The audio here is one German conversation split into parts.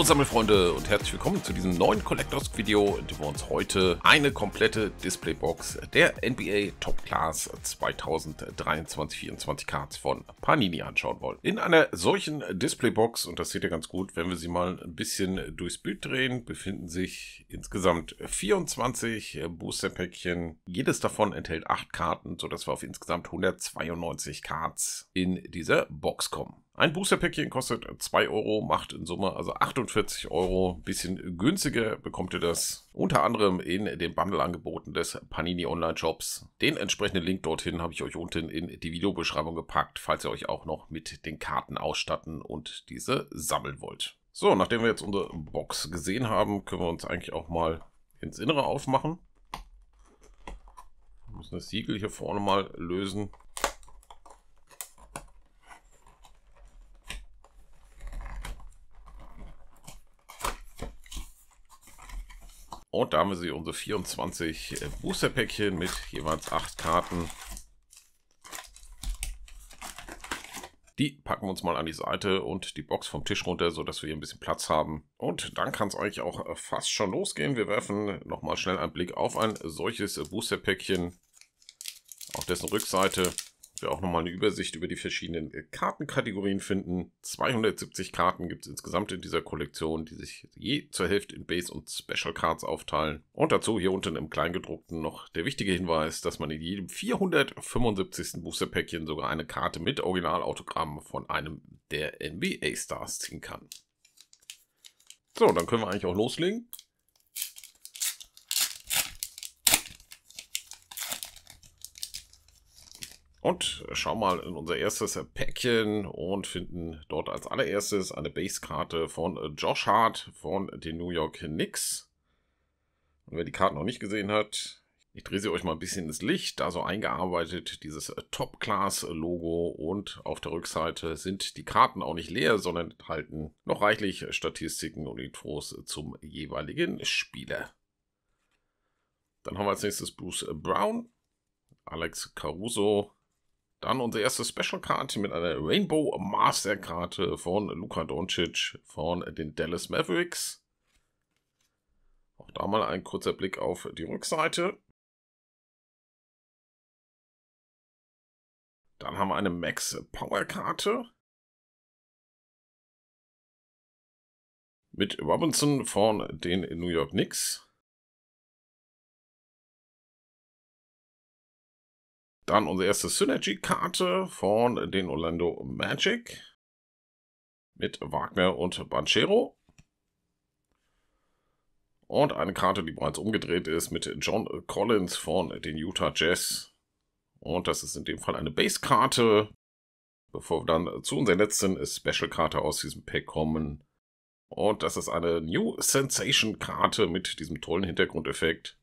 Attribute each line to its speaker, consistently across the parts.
Speaker 1: Hallo Sammelfreunde und herzlich willkommen zu diesem neuen Collectors Video, in dem wir uns heute eine komplette Displaybox der NBA Top Class 2023-24 Cards von Panini anschauen wollen. In einer solchen Displaybox, und das seht ihr ganz gut, wenn wir sie mal ein bisschen durchs Bild drehen, befinden sich insgesamt 24 Booster-Päckchen. Jedes davon enthält 8 Karten, sodass wir auf insgesamt 192 Cards in dieser Box kommen. Ein Booster-Päckchen kostet 2 Euro, macht in Summe also 48 Euro. Ein Bisschen günstiger bekommt ihr das unter anderem in den Bundle-Angeboten des Panini Online-Shops. Den entsprechenden Link dorthin habe ich euch unten in die Videobeschreibung gepackt, falls ihr euch auch noch mit den Karten ausstatten und diese sammeln wollt. So, nachdem wir jetzt unsere Box gesehen haben, können wir uns eigentlich auch mal ins Innere aufmachen. Wir müssen das Siegel hier vorne mal lösen. Und da haben wir sie, unsere 24 äh, Booster-Päckchen mit jeweils 8 Karten. Die packen wir uns mal an die Seite und die Box vom Tisch runter, sodass wir hier ein bisschen Platz haben. Und dann kann es eigentlich auch äh, fast schon losgehen. Wir werfen nochmal schnell einen Blick auf ein solches äh, Booster-Päckchen auf dessen Rückseite wir auch nochmal eine Übersicht über die verschiedenen äh, Kartenkategorien finden. 270 Karten gibt es insgesamt in dieser Kollektion, die sich je zur Hälfte in Base und Special Cards aufteilen. Und dazu hier unten im Kleingedruckten noch der wichtige Hinweis, dass man in jedem 475. Boosterpäckchen sogar eine Karte mit Originalautogramm von einem der NBA-Stars ziehen kann. So, dann können wir eigentlich auch loslegen. Und schauen mal in unser erstes Päckchen und finden dort als allererstes eine Basekarte von äh, Josh Hart von den New York Knicks. Und wer die Karte noch nicht gesehen hat, ich drehe sie euch mal ein bisschen ins Licht. Da so eingearbeitet dieses äh, Top-Class-Logo und auf der Rückseite sind die Karten auch nicht leer, sondern enthalten noch reichlich Statistiken und Infos zum jeweiligen Spieler. Dann haben wir als nächstes Bruce Brown, Alex Caruso, dann unsere erste Special-Karte mit einer Rainbow Master-Karte von Luka
Speaker 2: Doncic von den Dallas Mavericks. Auch da mal ein kurzer Blick auf die Rückseite.
Speaker 3: Dann haben wir eine Max Power Karte. Mit Robinson von den New York Knicks. Dann unsere erste
Speaker 1: Synergy-Karte von den Orlando Magic mit Wagner und Banchero. Und eine Karte, die bereits umgedreht ist, mit John Collins von den Utah Jazz. Und das ist in dem Fall eine Base-Karte. Bevor wir dann zu unserer letzten Special-Karte aus diesem Pack kommen. Und das ist eine New Sensation-Karte mit diesem tollen Hintergrundeffekt.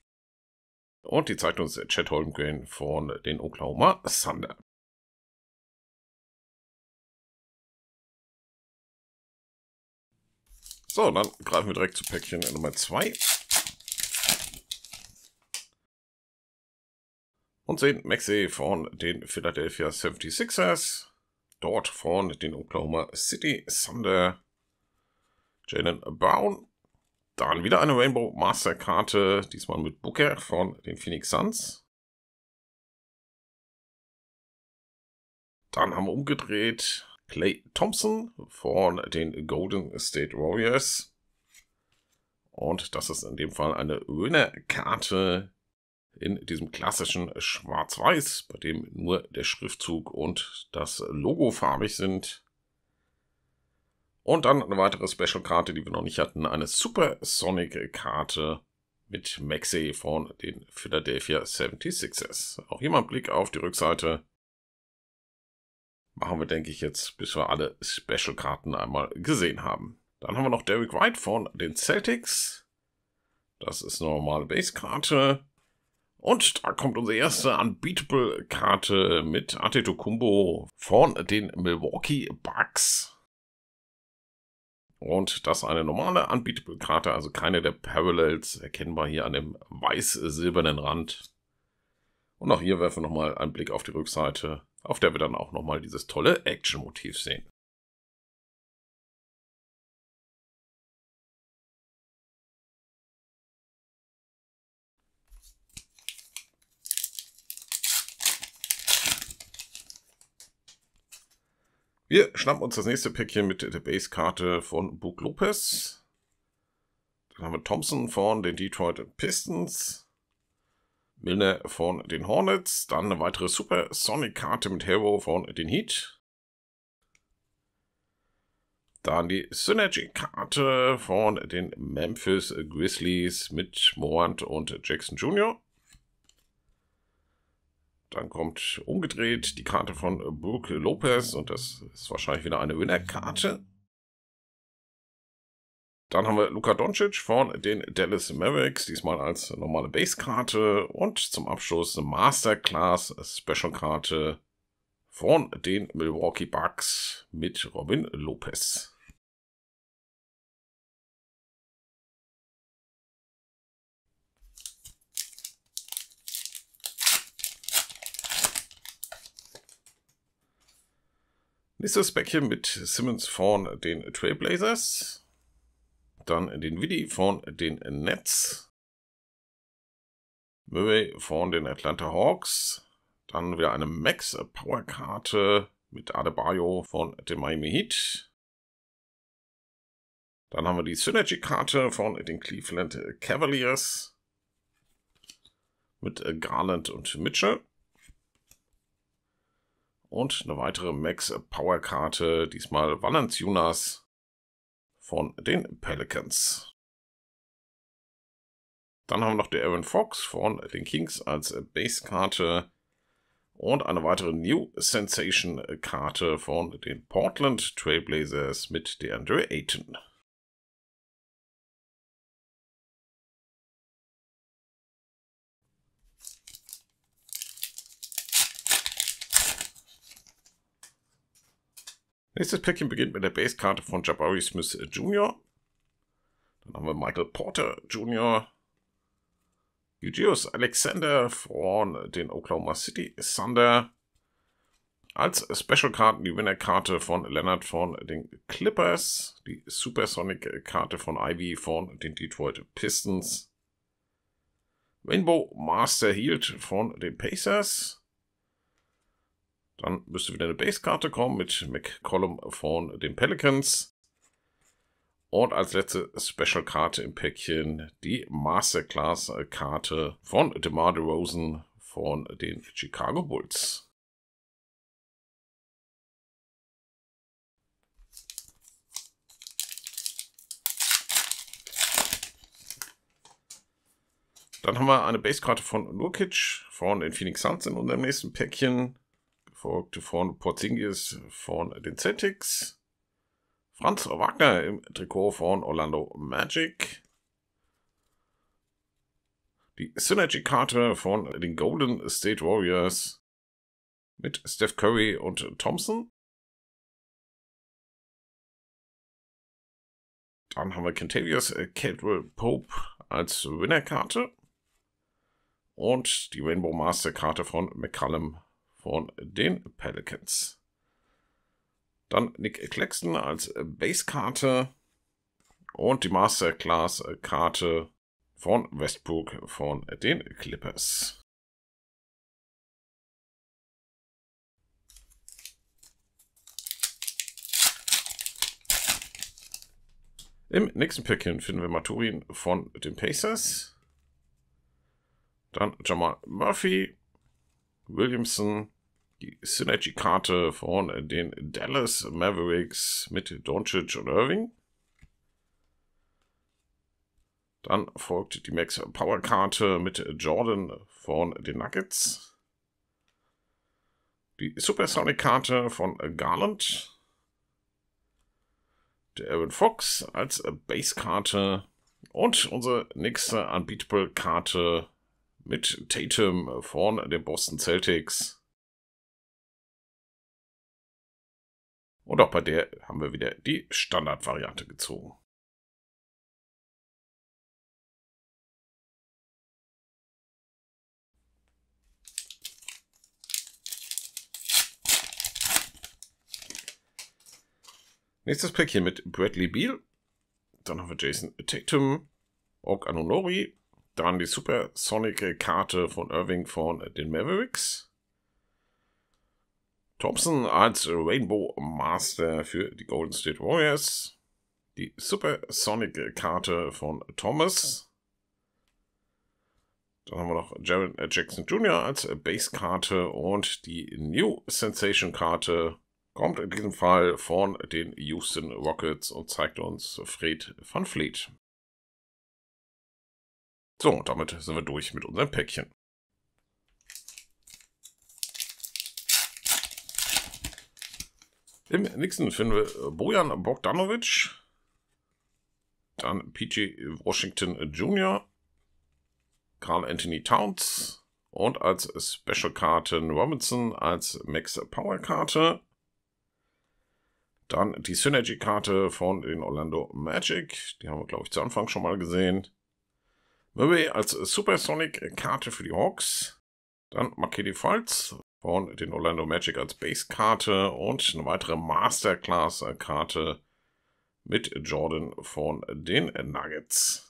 Speaker 1: Und die zeigt uns Chad Holmgren von den Oklahoma Thunder. So, dann greifen wir direkt zu Päckchen Nummer 2. Und sehen Maxi von den Philadelphia 76ers. Dort von den Oklahoma City Thunder.
Speaker 2: Jalen Brown dann wieder eine Rainbow Master Karte, diesmal mit Booker von den Phoenix Suns.
Speaker 1: Dann haben wir umgedreht Clay Thompson von den Golden State Warriors. Und das ist in dem Fall eine Winner-Karte in diesem klassischen Schwarz-Weiß, bei dem nur der Schriftzug und das Logo farbig sind. Und dann eine weitere Special-Karte, die wir noch nicht hatten, eine supersonic karte mit Maxi von den Philadelphia 76ers. Auch hier mal einen Blick auf die Rückseite. Machen wir, denke ich, jetzt, bis wir alle Special-Karten einmal gesehen haben. Dann haben wir noch Derek White von den Celtics. Das ist eine normale Base-Karte. Und da kommt unsere erste Unbeatable-Karte mit Antetokounmpo von den Milwaukee Bucks und das eine normale Unbeatable Karte, also keine der Parallels, erkennbar hier an dem weiß-silbernen Rand. Und auch hier werfen wir nochmal einen Blick auf die Rückseite, auf der wir dann auch nochmal dieses tolle Action-Motiv sehen. Wir schnappen uns das nächste Päckchen mit der Base-Karte von Book Lopez. Dann haben wir Thompson von den Detroit Pistons. Milner von den Hornets. Dann eine weitere Super Sonic-Karte mit Hero von den Heat. Dann die Synergy-Karte von den Memphis Grizzlies mit Morant und Jackson Jr. Dann kommt umgedreht die Karte von Burg Lopez und das ist wahrscheinlich wieder eine Winner-Karte. Dann haben wir Luka Doncic von den Dallas Mavericks, diesmal als normale Base-Karte. Und zum Abschluss eine Masterclass-Special-Karte von den Milwaukee Bucks mit Robin Lopez. Nächstes Bäckchen mit Simmons von den Trailblazers. Dann den Widdy von den Nets. Murray von den Atlanta Hawks. Dann wieder eine Max Power Karte mit Adebayo von den Miami Heat. Dann haben wir die Synergy Karte von den Cleveland Cavaliers mit Garland und Mitchell.
Speaker 2: Und eine weitere Max Power Karte, diesmal Valanciunas von den Pelicans. Dann haben wir noch der Aaron Fox von den Kings als Base-Karte und eine weitere New Sensation-Karte von den Portland Trailblazers mit Andre Ayton.
Speaker 1: Nächstes Päckchen beginnt mit der Basekarte von Jabari Smith äh, Jr. Dann haben wir Michael Porter Jr. Eugeus Alexander von äh, den Oklahoma City Thunder. Als Special-Karten die Winner-Karte von Leonard von den Clippers. Die Supersonic-Karte von Ivy von den Detroit Pistons. Rainbow Master Hield von den Pacers. Dann müsste wieder eine Basekarte kommen mit McCollum von den Pelicans. Und als letzte Special-Karte im Päckchen die Masterclass-Karte von DeMar DeRozan von den Chicago Bulls. Dann haben wir eine Basekarte von Nurkic von den Phoenix Suns in unserem nächsten Päckchen. Gefolgt von Porzingis von den Celtics. Franz Wagner im Trikot von Orlando Magic. Die Synergy-Karte von den Golden State Warriors mit
Speaker 3: Steph Curry und Thompson.
Speaker 1: Dann haben wir Cantavius äh, Caldwell Pope als Winner-Karte. Und die Rainbow Master Karte von McCallum von den Pelicans. Dann Nick Claxton als Basekarte
Speaker 2: und die Masterclass-Karte von Westbrook von den Clippers.
Speaker 1: Im nächsten Päckchen finden wir Maturin von den Pacers. Dann Jamal Murphy, Williamson, die Synergy-Karte von den Dallas Mavericks mit Doncic und Irving. Dann folgt die Max Power Karte mit Jordan von den Nuggets. Die Supersonic Karte von Garland. Der Aaron Fox als Base Karte. Und unsere nächste Unbeatable Karte
Speaker 2: mit Tatum von den Boston Celtics. Und auch bei der haben wir wieder die Standardvariante
Speaker 3: gezogen.
Speaker 1: Nächstes Päckchen mit Bradley Beal. Dann haben wir Jason Tatum, Og Anunori. Dann die Supersonic-Karte von Irving von den Mavericks. Thompson als Rainbow Master für die Golden State Warriors. Die Supersonic-Karte von Thomas. Dann haben wir noch Jaron Jackson Jr. als Base-Karte und die New Sensation-Karte kommt in diesem Fall von den Houston Rockets und zeigt
Speaker 2: uns Fred van Fleet. So, damit sind wir durch mit unserem Päckchen.
Speaker 1: Im nächsten finden wir äh, Bojan Bogdanovic, dann PJ Washington äh, Jr., Carl Anthony Towns und als Special-Karten Robinson, als Max-Power-Karte. Dann die Synergy-Karte von den Orlando Magic. Die haben wir, glaube ich, zu Anfang schon mal gesehen. Murray als Supersonic-Karte für die Hawks. Dann Makedi Falls von den Orlando Magic als Base-Karte und eine weitere Masterclass-Karte mit Jordan von den Nuggets.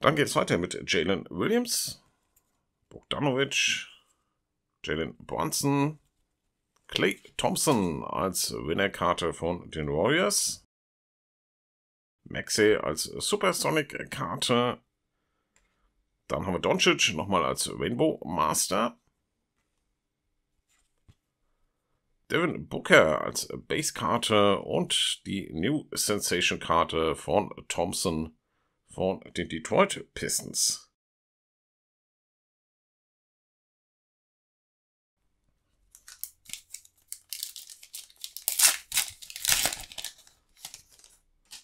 Speaker 1: Dann geht es weiter mit Jalen Williams, Bogdanovic, Jalen Bronson, Clay Thompson als Winnerkarte von den Warriors. Maxey als Supersonic-Karte. Dann haben wir Doncic nochmal als Rainbow Master. Devin Booker als Base-Karte
Speaker 2: und die New Sensation-Karte von Thompson von den Detroit Pistons.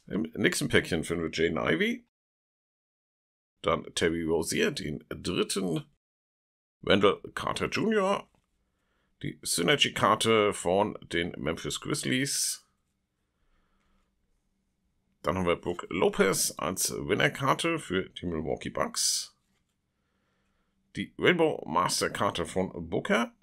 Speaker 1: Im nächsten Päckchen finden wir Jane Ivy. Dann Terry Rosier, den dritten. Wendell Carter Jr. Die Synergy-Karte von den Memphis Grizzlies. Dann haben wir Brooke Lopez als Winner-Karte für die Milwaukee Bucks. Die Rainbow Master-Karte von Booker.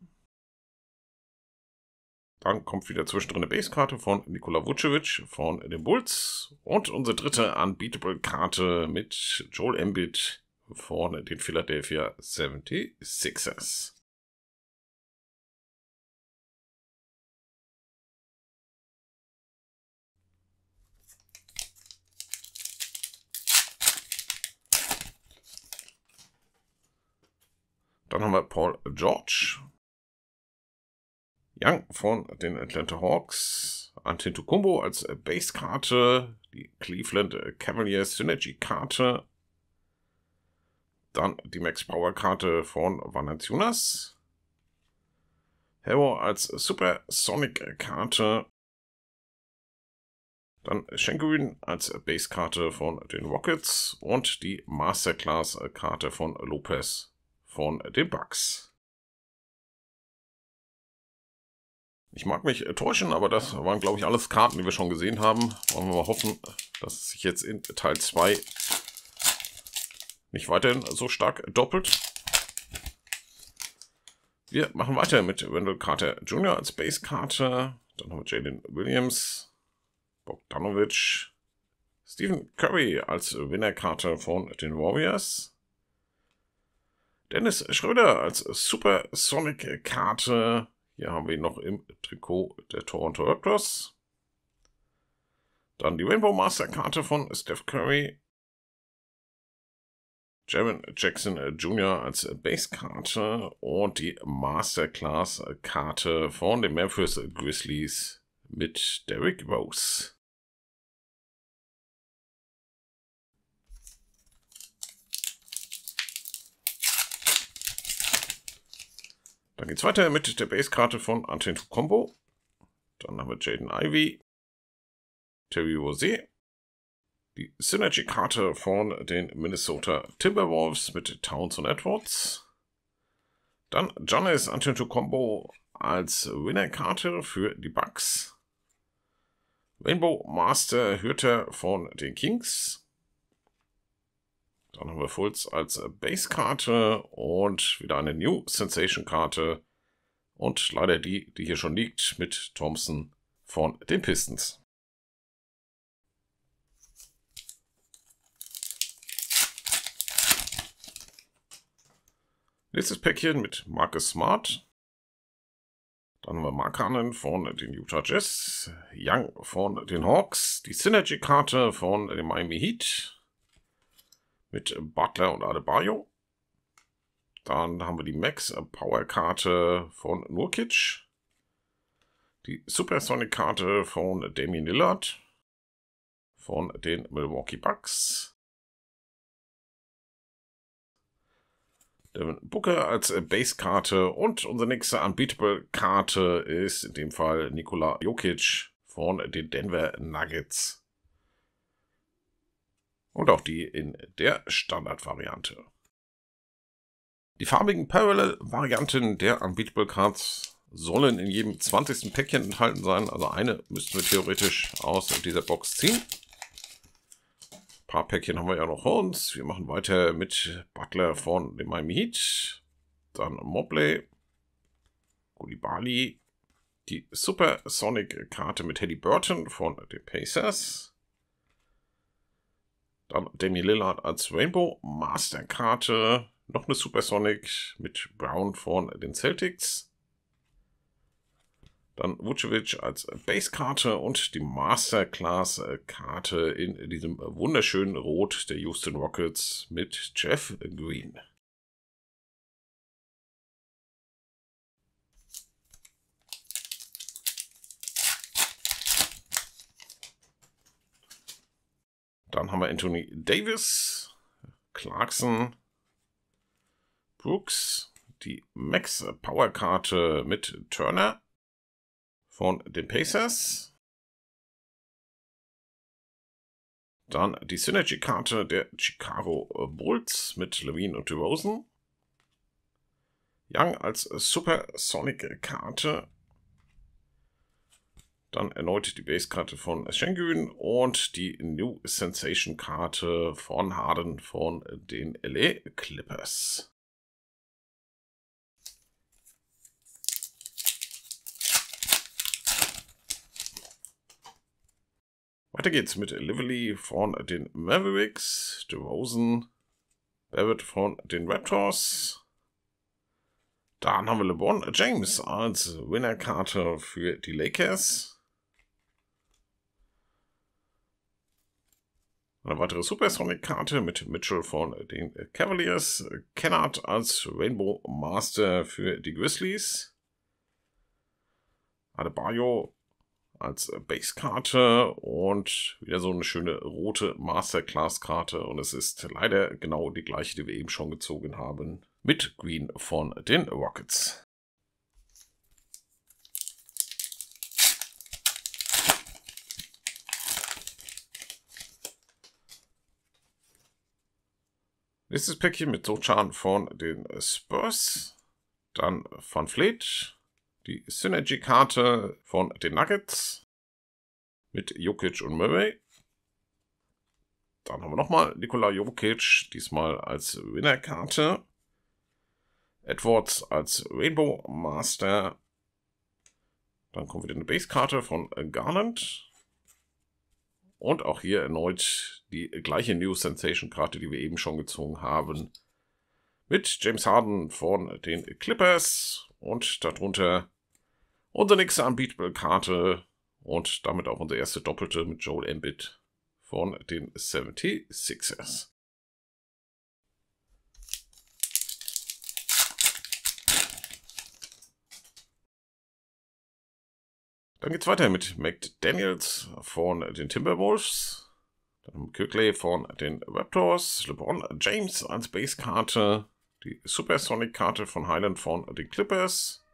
Speaker 1: Dann kommt wieder zwischendrin eine Basekarte von Nikola Vucevic von den Bulls. Und unsere dritte Unbeatable-Karte mit Joel Embiid von den Philadelphia 76ers. Dann haben wir Paul George Young von den Atlanta Hawks, Antetokounmpo als äh, Base-Karte, die Cleveland äh, Cavaliers Synergy-Karte, dann die Max Power-Karte von Valanciunas, Hero als Supersonic-Karte, äh, dann Shengreen als Base-Karte von den Rockets und die
Speaker 2: Masterclass-Karte von Lopez von den Bucks. Ich mag mich äh, täuschen, aber das waren, glaube ich, alles Karten, die wir
Speaker 1: schon gesehen haben. Wollen wir mal hoffen, dass sich jetzt in Teil 2 nicht weiterhin so stark doppelt. Wir machen weiter mit Wendell Carter Jr. als Base-Karte. Dann haben wir Jaden Williams, Bogdanovic, Stephen Curry als Winner-Karte von den Warriors. Dennis Schröder als Supersonic-Karte. Hier haben wir ihn noch im Trikot der Toronto Raptors. Dann die Rainbow Master Karte von Steph Curry. Jaron Jackson äh, Jr. als Base-Karte und die
Speaker 2: Masterclass-Karte von den Memphis Grizzlies mit Derrick Rose.
Speaker 1: Dann geht's weiter mit der Basekarte karte von Antin Combo. Dann haben wir Jaden Ivy, Terry Rosé, die Synergy-Karte von den Minnesota Timberwolves mit Towns und Edwards. Dann Giannis Antetokounmpo Combo als Winner-Karte für die Bucks. Rainbow Master Hürter von den Kings. Dann haben wir Fulls als äh, Base-Karte und wieder eine New Sensation-Karte. Und leider die, die hier schon liegt, mit Thompson von den Pistons. Nächstes Päckchen mit Marcus Smart. Dann haben wir Mark Markanen von den Utah Jazz, Young von den Hawks, die Synergy-Karte von den Miami Heat, mit Butler und Adebayo. Dann haben wir die Max Power Karte von Nurkic. Die Supersonic Karte von Damien
Speaker 2: Lillard. Von den Milwaukee Bucks. Devin Booker als Base-Karte und unsere
Speaker 1: nächste Unbeatable-Karte ist in dem Fall Nikola Jokic von den Denver Nuggets und auch die in der Standardvariante. Die farbigen Parallel-Varianten der Unbeatable Cards sollen in jedem 20. Päckchen enthalten sein. Also eine müssten wir theoretisch aus dieser Box ziehen. Ein paar Päckchen haben wir ja noch vor uns. Wir machen weiter mit Butler von dem Miami Heat. Dann Mobley, Gulibali, die Supersonic-Karte mit Hedy Burton von den Pacers. Dann Demi Lillard als Rainbow Masterkarte. Äh, noch eine Supersonic mit Brown von den Celtics. Dann Vucevic als Base-Karte und die
Speaker 2: Masterclass-Karte in diesem wunderschönen Rot der Houston Rockets mit Jeff Green.
Speaker 1: Dann haben wir Anthony Davis,
Speaker 2: Clarkson,
Speaker 1: Brooks, die Max Power Karte mit Turner von den Pacers.
Speaker 2: Dann die Synergy-Karte der Chicago Bulls mit Levine und Rosen. Young als
Speaker 1: Supersonic-Karte dann erneut die Base-Karte von Schengen und die New Sensation-Karte von Harden von den LA Clippers. Weiter geht's mit Lively von den Mavericks, DeRozan, Barrett von den Raptors. Dann haben wir LeBron James als Winnerkarte für die Lakers. Eine weitere Supersonic-Karte mit Mitchell von den Cavaliers. Kennard als Rainbow Master für die Grizzlies. Adebayo als Base-Karte und wieder so eine schöne rote Masterclass-Karte. Und es ist leider genau die gleiche, die wir eben schon gezogen haben, mit Green von den Rockets. Nächstes Päckchen mit Sochan von den Spurs. Dann von Fleet. Die Synergy-Karte von den Nuggets. Mit Jokic und Murray. Dann haben wir nochmal Nikola Jokic, diesmal als Winner-Karte. Edwards als Rainbow Master. Dann kommt wieder eine Base-Karte von Garland. Und auch hier erneut die gleiche New Sensation-Karte, die wir eben schon gezogen haben. Mit James Harden von den Clippers und darunter unsere nächste Unbeatable-Karte und damit auch unsere erste Doppelte mit Joel Embiid von den 76ers.
Speaker 2: Dann geht's weiter mit McDaniels
Speaker 1: von den Timberwolves. Dann Kirkley von den Raptors. LeBron James als Base-Karte. Die Supersonic-Karte von Highland von den Clippers.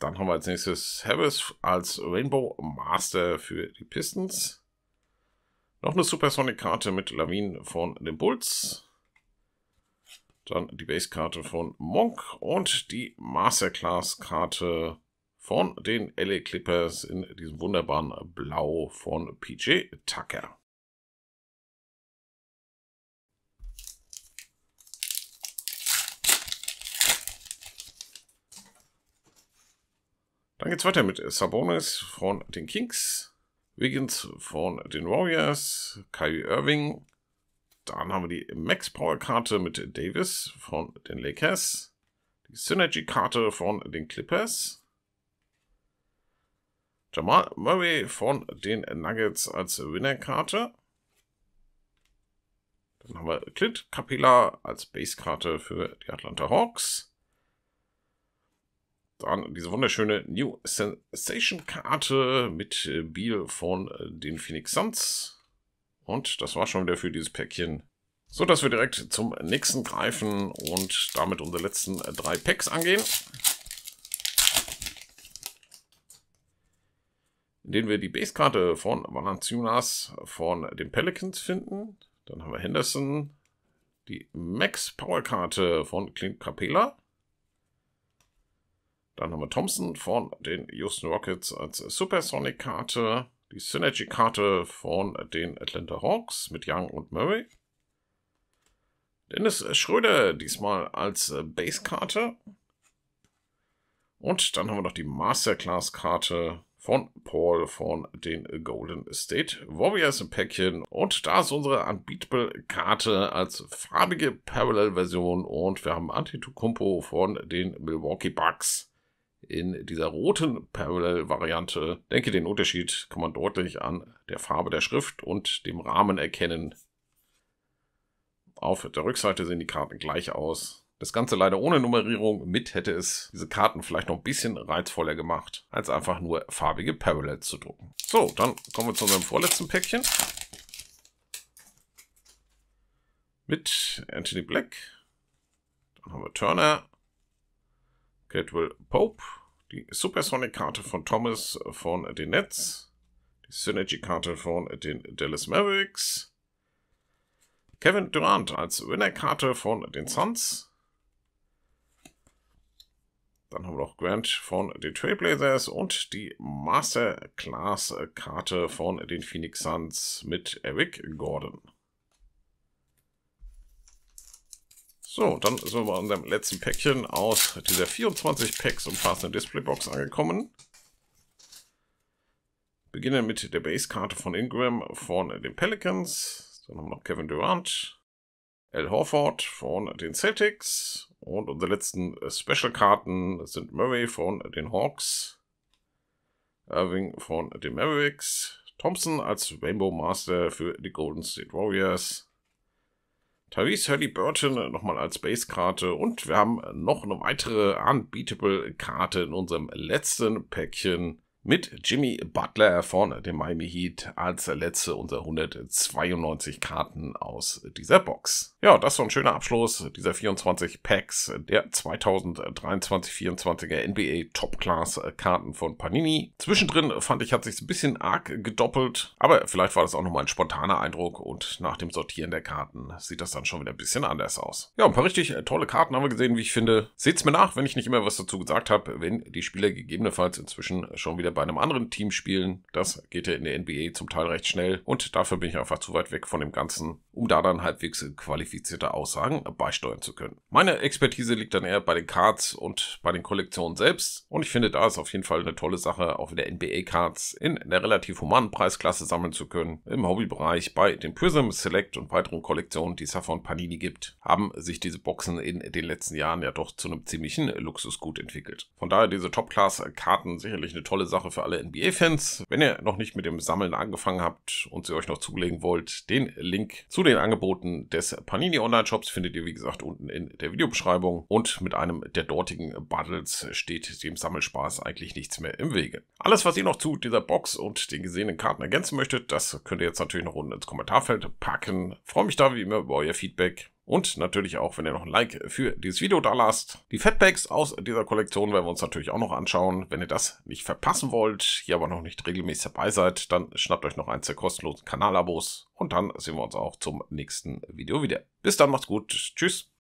Speaker 1: Dann haben wir als nächstes Harris als Rainbow Master für die Pistons. Noch eine Supersonic-Karte mit Lavin von den Bulls. Dann die Base-Karte von Monk und die Masterclass-Karte
Speaker 2: von von den LA Clippers in diesem wunderbaren Blau von PJ Tucker.
Speaker 1: Dann geht's weiter mit Sabonis von den Kings, Wiggins von den Warriors, Kyrie Irving. Dann haben wir die Max Power Karte mit Davis von den Lakers, die Synergy Karte von den Clippers, Jamal Murray von den Nuggets als Winnerkarte. Dann haben wir Clint Capilla als Base-Karte für die Atlanta Hawks. Dann diese wunderschöne New Sensation Karte mit äh, Beal von äh, den Phoenix Suns. Und das war schon wieder für dieses Päckchen. So, dass wir direkt zum nächsten greifen und damit unsere letzten äh, drei Packs angehen. in denen wir die Basekarte von Valanciunas von den Pelicans finden. Dann haben wir Henderson, die Max-Power-Karte von Clint Capella. Dann haben wir Thompson von den Houston Rockets als Supersonic-Karte. Die Synergy-Karte von den Atlanta Hawks mit Young und Murray. Dennis Schröder diesmal als Base-Karte. Und dann haben wir noch die Masterclass-Karte von Paul von den Golden State Warriors im Päckchen. Und da ist unsere Unbeatable-Karte als farbige Parallel-Version. Und wir haben Antetokounmpo von den Milwaukee Bucks in dieser roten Parallel-Variante. Denke, den Unterschied kann man deutlich an der Farbe der Schrift und dem Rahmen erkennen. Auf der Rückseite sehen die Karten gleich aus. Das Ganze leider ohne Nummerierung, mit hätte es diese Karten vielleicht noch ein bisschen reizvoller gemacht, als einfach nur farbige Parallels zu drucken. So, dann kommen wir zu unserem vorletzten Päckchen. Mit Anthony Black. Dann haben wir Turner, Gatwell Pope, die Supersonic-Karte von Thomas von den Nets, die Synergy-Karte von den Dallas Mavericks, Kevin Durant als Winner-Karte von den Suns, dann haben wir noch Grant von den Trailblazers und die Masterclass-Karte von den Phoenix Suns mit Eric Gordon. So, dann sind wir bei unserem letzten Päckchen aus dieser 24 Packs umfassenden Displaybox angekommen. Beginnen mit der Base-Karte von Ingram von den Pelicans. Dann haben wir noch Kevin Durant, Al Horford von den Celtics und unsere letzten äh, Special-Karten sind Murray von den Hawks, Irving von den Mavericks, Thompson als Rainbow Master für die Golden State Warriors, Therese Hurley-Burton nochmal als Base-Karte und wir haben noch eine weitere Unbeatable-Karte in unserem letzten Päckchen mit Jimmy Butler vorne, dem Miami Heat, als letzte unserer 192 Karten aus dieser Box. Ja, das war ein schöner Abschluss dieser 24 Packs der 2023-24er NBA Top Class Karten von Panini. Zwischendrin fand ich, hat sich ein bisschen arg gedoppelt, aber vielleicht war das auch nochmal ein spontaner Eindruck und nach dem Sortieren der Karten sieht das dann schon wieder ein bisschen anders aus. Ja, ein paar richtig tolle Karten haben wir gesehen, wie ich finde. Seht's mir nach, wenn ich nicht immer was dazu gesagt habe, wenn die Spieler gegebenenfalls inzwischen schon wieder bei einem anderen Team spielen. Das geht ja in der NBA zum Teil recht schnell und dafür bin ich einfach zu weit weg von dem Ganzen, um da dann halbwegs qualifizierte Aussagen beisteuern zu können. Meine Expertise liegt dann eher bei den Cards und bei den Kollektionen selbst und ich finde, da ist auf jeden Fall eine tolle Sache, auch wieder NBA-Cards in einer relativ humanen Preisklasse sammeln zu können. Im Hobbybereich bei den Prism, Select und weiteren Kollektionen, die es ja von Panini gibt, haben sich diese Boxen in den letzten Jahren ja doch zu einem ziemlichen Luxusgut entwickelt. Von daher diese Top-Class-Karten sicherlich eine tolle Sache Sache für alle NBA-Fans. Wenn ihr noch nicht mit dem Sammeln angefangen habt und sie euch noch zulegen wollt, den Link zu den Angeboten des Panini Online-Shops findet ihr, wie gesagt, unten in der Videobeschreibung. Und mit einem der dortigen Battles steht dem Sammelspaß eigentlich nichts mehr im Wege. Alles, was ihr noch zu dieser Box und den gesehenen Karten ergänzen möchtet, das könnt ihr jetzt natürlich noch unten ins Kommentarfeld packen. Ich freue mich da wie immer über euer Feedback. Und natürlich auch, wenn ihr noch ein Like für dieses Video da lasst. Die Fatbags aus dieser Kollektion werden wir uns natürlich auch noch anschauen. Wenn ihr das nicht verpassen wollt, hier aber noch nicht regelmäßig dabei seid, dann schnappt euch noch eins der kostenlosen Kanalabos. Und dann sehen wir uns auch zum nächsten Video wieder. Bis dann, macht's gut.
Speaker 3: Tschüss.